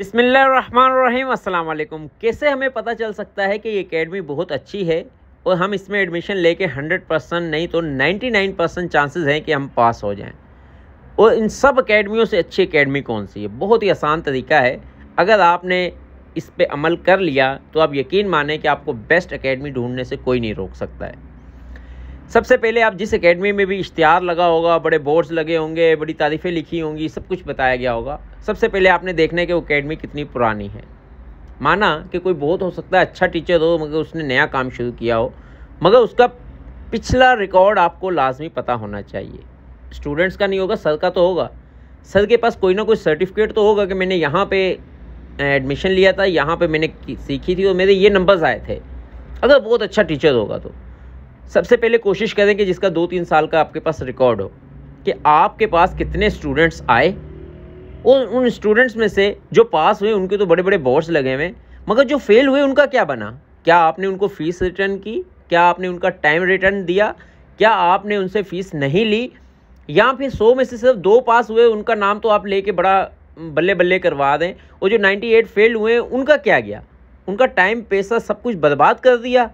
अस्सलाम वालेकुम कैसे हमें पता चल सकता है कि ये अकेडमी बहुत अच्छी है और हम इसमें एडमिशन लेके 100 परसेंट नहीं तो 99 परसेंट चांसेज़ हैं कि हम पास हो जाएं और इन सब अकेडमियों से अच्छी अकेडमी कौन सी है बहुत ही आसान तरीका है अगर आपने इस पर अमल कर लिया तो आप यकीन माने कि आपको बेस्ट अकेडमी ढूंढने से कोई नहीं रोक सकता है सबसे पहले आप जिस एकेडमी में भी इश्तहार लगा होगा बड़े बोर्ड्स लगे होंगे बड़ी तारीफ़ें लिखी होंगी सब कुछ बताया गया होगा सबसे पहले आपने देखने के अकेडमी कितनी पुरानी है माना कि कोई बहुत हो सकता है अच्छा टीचर हो मगर उसने नया काम शुरू किया हो मगर उसका पिछला रिकॉर्ड आपको लाजमी पता होना चाहिए स्टूडेंट्स का नहीं होगा सर का तो होगा सर के पास कोई ना कोई सर्टिफिकेट तो होगा कि मैंने यहाँ पे एडमिशन लिया था यहाँ पे मैंने सीखी थी और मेरे ये नंबर्स आए थे अगर बहुत अच्छा टीचर होगा तो सबसे पहले कोशिश करें कि जिसका दो तीन साल का आपके पास रिकॉर्ड हो कि आपके पास कितने स्टूडेंट्स आए और उन स्टूडेंट्स में से जो पास हुए उनके तो बड़े बड़े बोर्ड्स लगे हुए मगर जो फेल हुए उनका क्या बना क्या आपने उनको फ़ीस रिटर्न की क्या आपने उनका टाइम रिटर्न दिया क्या आपने उनसे फ़ीस नहीं ली या फिर सौ में से सिर्फ दो पास हुए उनका नाम तो आप लेके बड़ा बल्ले बल्ले करवा दें और जो 98 फेल हुए उनका क्या गया उनका टाइम पैसा सब कुछ बर्बाद कर दिया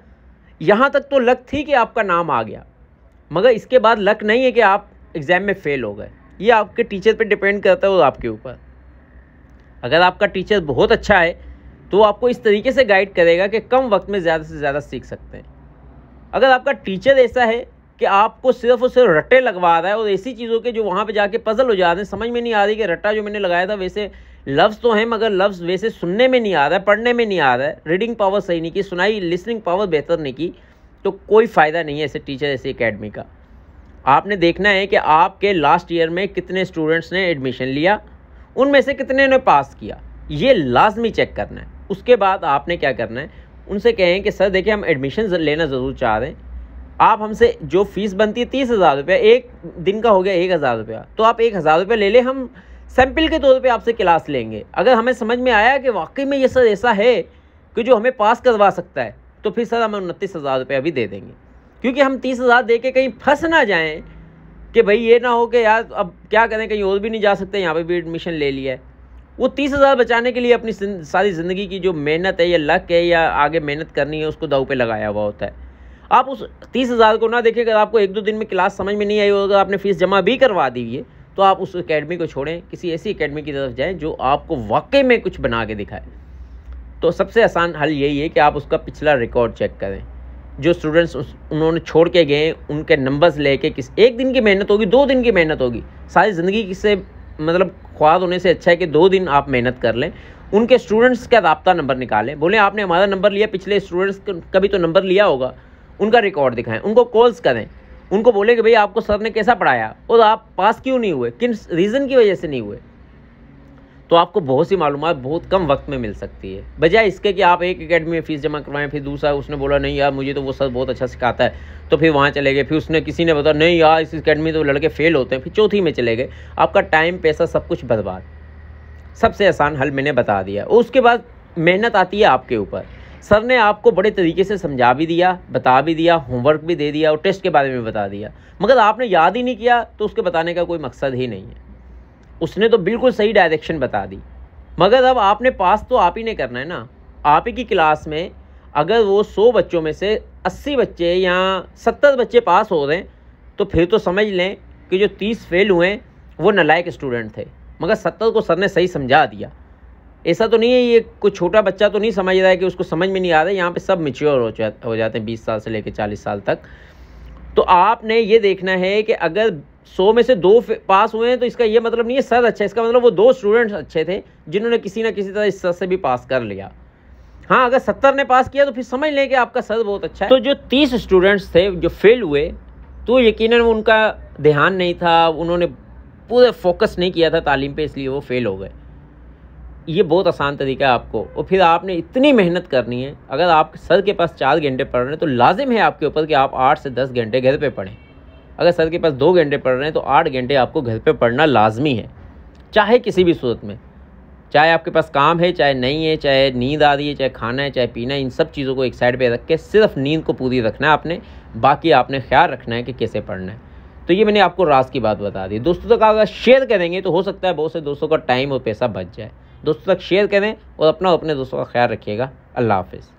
यहाँ तक तो लक थी कि आपका नाम आ गया मगर इसके बाद लक नहीं है कि आप एग्ज़ाम में फ़ेल हो गए ये आपके टीचर पे डिपेंड करता है और आपके ऊपर अगर आपका टीचर बहुत अच्छा है तो आपको इस तरीके से गाइड करेगा कि कम वक्त में ज़्यादा से ज़्यादा सीख सकते हैं अगर आपका टीचर ऐसा है कि आपको सिर्फ और सिर्फ रट्टे लगवा रहा है और ऐसी चीज़ों के जो वहाँ पे जाके पजल हो जा रहे हैं समझ में नहीं आ रही कि रट्टा जो मैंने लगाया था वैसे लफ्ज़ तो हैं मगर लफ्ज़ वैसे सुनने में नहीं आ रहा है पढ़ने में नहीं आ रहा है रीडिंग पावर सही नहीं की सुनाई लिसनिंग पावर बेहतर नहीं की तो कोई फ़ायदा नहीं है ऐसे टीचर ऐसे अकेडमी का आपने देखना है कि आपके लास्ट ईयर में कितने स्टूडेंट्स ने एडमिशन लिया उनमें से कितने ने पास किया ये लाजमी चेक करना है उसके बाद आपने क्या करना है उनसे कहें कि सर देखिए हम एडमिशन लेना ज़रूर चाह रहे हैं आप हमसे जो फीस बनती है तीस हज़ार रुपया एक दिन का हो गया एक हज़ार रुपया तो आप एक हज़ार रुपया ले लें हम सैंपल के तौर पे आपसे क्लास लेंगे अगर हमें समझ में आया कि वाकई में ये सर ऐसा है कि जो हमें पास करवा सकता है तो फिर सर हमें उनतीस हज़ार रुपये अभी दे देंगे क्योंकि हम तीस हज़ार दे के कहीं फंस ना जाएँ कि भाई ये ना हो कि यार अब क्या करें कहीं और भी नहीं जा सकते यहाँ पर भी एडमिशन ले लिया है वो तीस हज़ार बचाने के लिए अपनी सारी ज़िंदगी की जो मेहनत है या लक है या आगे मेहनत करनी है उसको दाव पे लगाया हुआ होता है आप उस तीस हज़ार को ना देखें अगर आपको एक दो दिन में क्लास समझ में नहीं आई और अगर आपने फ़ीस जमा भी करवा दी है तो आप उस अकेडमी को छोड़ें किसी ऐसी अकेडमी की तरफ जाएं जो आपको वाकई में कुछ बना के दिखाए तो सबसे आसान हल यही है कि आप उसका पिछला रिकॉर्ड चेक करें जो स्टूडेंट्स उन्होंने छोड़ के गए उनके नंबर्स लेके किस एक दिन की मेहनत होगी दो दिन की मेहनत होगी सारी ज़िंदगी से मतलब ख्वाब होने से अच्छा है कि दो दिन आप मेहनत कर लें उनके स्टूडेंट्स का रबता नंबर निकालें बोले आपने हमारा नंबर लिया पिछले स्टूडेंट्स का भी तो नंबर लिया होगा उनका रिकॉर्ड दिखाएं उनको कॉल्स करें उनको बोले कि भाई आपको सर ने कैसा पढ़ाया और आप पास क्यों नहीं हुए किन रीज़न की वजह से नहीं हुए तो आपको बहुत सी मालूम बहुत कम वक्त में मिल सकती है बजाय इसके कि आप एक अकेडमी में फ़ीस जमा करवाएं फिर दूसरा उसने बोला नहीं यार मुझे तो वो सर बहुत अच्छा सिखाता है तो फिर वहाँ चले गए फिर उसने किसी ने बताया नहीं यार इस अकेडमी तो लड़के फेल होते हैं फिर चौथी में चले गए आपका टाइम पैसा सब कुछ बर्बाद सबसे आसान हल मैंने बता दिया उसके बाद मेहनत आती है आपके ऊपर सर ने आपको बड़े तरीके से समझा भी दिया बता भी दिया होमवर्क भी दे दिया और टेस्ट के बारे में बता दिया मगर आपने याद ही नहीं किया तो उसके बताने का कोई मकसद ही नहीं है उसने तो बिल्कुल सही डायरेक्शन बता दी मगर अब आपने पास तो आप ही ने करना है ना आप ही की क्लास में अगर वो सौ बच्चों में से अस्सी बच्चे या सत्तर बच्चे पास हो रहे हैं तो फिर तो समझ लें कि जो तीस फेल हुए वो नलायक स्टूडेंट थे मगर सत्तर को सर ने सही समझा दिया ऐसा तो नहीं है ये कोई छोटा बच्चा तो नहीं समझ रहा है कि उसको समझ में नहीं आ रहा है यहाँ पे सब मेच्योर हो जा हो जाते हैं बीस साल से लेकर चालीस साल तक तो आपने ये देखना है कि अगर सौ में से दो पास हुए हैं तो इसका ये मतलब नहीं है सर अच्छा इसका मतलब वो दो स्टूडेंट्स अच्छे थे जिन्होंने किसी ना किसी तरह इस सर से भी पास कर लिया हाँ अगर सत्तर ने पास किया तो फिर समझ लें कि आपका सर बहुत अच्छा है तो जो तीस स्टूडेंट्स थे जो फेल हुए तो यकीन उनका ध्यान नहीं था उन्होंने पूरा फोकस नहीं किया था तालीम पे इसलिए वो फेल हो गए ये बहुत आसान तरीका है आपको और फिर आपने इतनी मेहनत करनी है अगर आप सर के पास चार घंटे पढ़ रहे हैं तो लाजिम है आपके ऊपर कि आप आठ से दस घंटे घर पर पढ़ें अगर सर के पास दो घंटे पढ़ रहे हैं तो आठ घंटे आपको घर पर पढ़ना लाजमी है चाहे किसी भी सूरत में चाहे आपके पास काम है चाहे नहीं है चाहे नींद आ रही है चाहे खाना है चाहे पीना है इन सब चीज़ों को एक साइड पे रख के सिर्फ नींद को पूरी रखना है आपने बाकी आपने ख्याल रखना है कि कैसे पढ़ना है तो ये मैंने आपको रास की बात बता दी दोस्तों तक तो अगर शेयर करेंगे तो हो सकता है बहुत से दोस्तों का टाइम और पैसा बच जाए दोस्तों तक शेयर करें और अपना और अपने दोस्तों का ख्याल रखिएगा अल्लाह हाफिज़